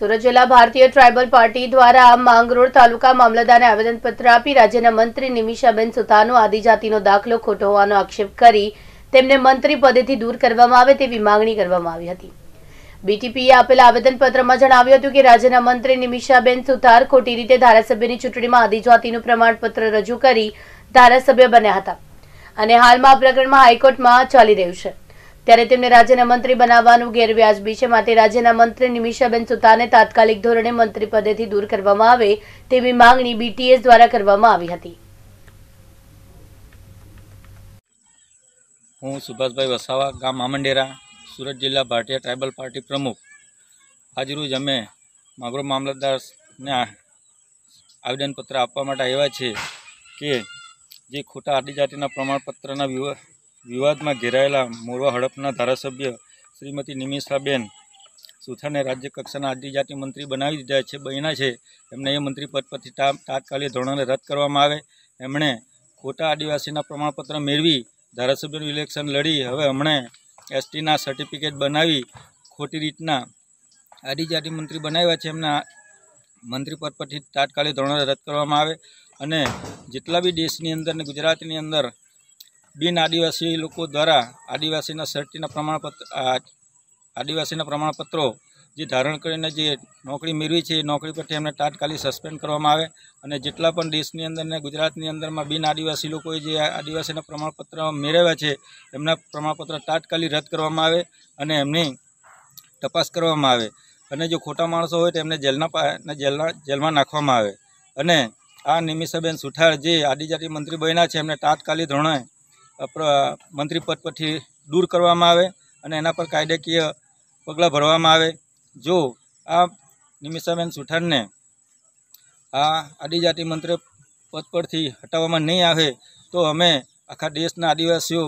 સુરત જિલ્લા ભારતીય tribal party દ્વારા માંગરોળ તાલુકા મામલતદારને આવેદનપત્ર આપી રાજ્યના મંત્રી નિમિષાબેન સુથાનો આદિજાતિનો દાખલો ખોટો હોવાનો આક્ષેપ કરી તેમને મંત્રી પદેથી દૂર કરવામાં આવે તેવી માંગણી કરવામાં આવી હતી બીટીપીએ આપેલા આવેદનપત્રમાં જણાવ્યું હતું કે રાજ્યના મંત્રી નિમિષાબેન સુથાર ખોટી રીતે ધારાસભ્યની ચૂંટણીમાં આદિજાતિનું પ્રમાણપત્ર રજૂ કરી ધારાસભ્ય બન્યા હતા અને હાલમાં આ પ્રકરણમાં હાઈકોર્ટમાં ચાલી રહ્યું છે ત્યારે તેમને રાજ્યના મંત્રી બનાવવાનું ગેરવ્યાજબી છે માટે રાજ્યના મંત્રી નિમિષાબેન સુતાને તાત્કાલિક ધોરણે મંત્રી પદેથી દૂર કરવામાં આવે તેવી માંગણી બીટીએસ દ્વારા કરવામાં આવી હતી હું સુભાષભાઈ વસાવા ગામ મામંડેરા સુરત જિલ્લા ભારતીય ટ્રાઇબલ પાર્ટી પ્રમુખ આજરોજ અમે માગરો મામલતદારને આવેદનપત્ર આપવા માટે આવ્યા છે કે જે ખોટા આદિજાતિના પ્રમાણપત્રના વિવાદમાં ઘેરાયેલા મોરવા હડપના ધારાસભ્ય શ્રીમતી નિમિષાબેન સુથારને રાજ્ય કક્ષાના આદિજાતિ મંત્રી બનાવી દીધા છે બન્યા છે એમને એ મંત્રી પદ પરથી તાત્કાલિક ધોરણને રદ કરવામાં આવે એમણે ખોટા આદિવાસીના પ્રમાણપત્ર મેળવી ધારાસભ્યનું ઇલેક્શન લડી હવે હમણે એસટીના સર્ટિફિકેટ બનાવી ખોટી રીતના આદિજાતિ મંત્રી બનાવ્યા છે એમના મંત્રી પદ પરથી તાત્કાલિક ધોરણે રદ કરવામાં આવે અને જેટલા બી દેશની અંદર ને ગુજરાતની અંદર બિન આદિવાસી લોકો દ્વારા આદિવાસીના સર્ટીના પ્રમાણપત્ર આદિવાસીના પ્રમાણપત્રો જે ધારણ કરીને જે નોકરી મેળવી છે એ નોકરી પરથી એમને તાત્કાલિક સસ્પેન્ડ કરવામાં આવે અને જેટલા પણ દેશની અંદર ને ગુજરાતની અંદરમાં બિન આદિવાસી લોકોએ જે આદિવાસીના પ્રમાણપત્ર મેળવ્યા છે એમના પ્રમાણપત્ર તાત્કાલિક રદ કરવામાં આવે અને એમની તપાસ કરવામાં આવે અને જો ખોટા માણસો હોય તો એમને જેલના જેલના જેલમાં નાખવામાં આવે અને આ નિમિષાબેન સુથાર જે આદિજાતિ મંત્રી બન્યા છે એમને તાત્કાલિક ધોરણે મંત્રી પદ પરથી દૂર કરવામાં આવે અને એના પર કાયદેકીય પગલા ભરવામાં આવે જો આ નિમિષ સમય સુઠરને આ આદિજાતિ મંત્રી પદ પરથી હટાવવામાં નહી આવે તો અમે આખા દેશના આદિવાસીઓ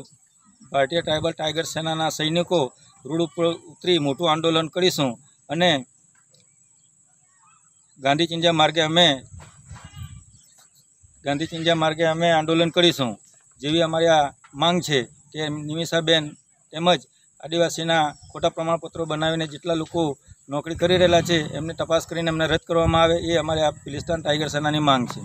પાર્ટી ટ્રાઇબલ ટાઇગર સેનાના સૈનિકો રૂડૂપ ઉતરી મોટું આંદોલન કરીશું અને ગાંધી ચિંજા માર્ગે અમે ગાંધી ચિંજા માર્ગે અમે આંદોલન કરીશું જેવી અમારિયા માંગ છે કે નિમિષાબેન તેમજ આદિવાસીના ખોટા પ્રમાણપત્રો બનાવીને જેટલા લોકો નોકરી કરી રહેલા છે એમને તપાસ કરીને એમને રદ કરવામાં આવે એ અમારે આ પિલિસ્તાન ટાઈગર સેનાની માંગ છે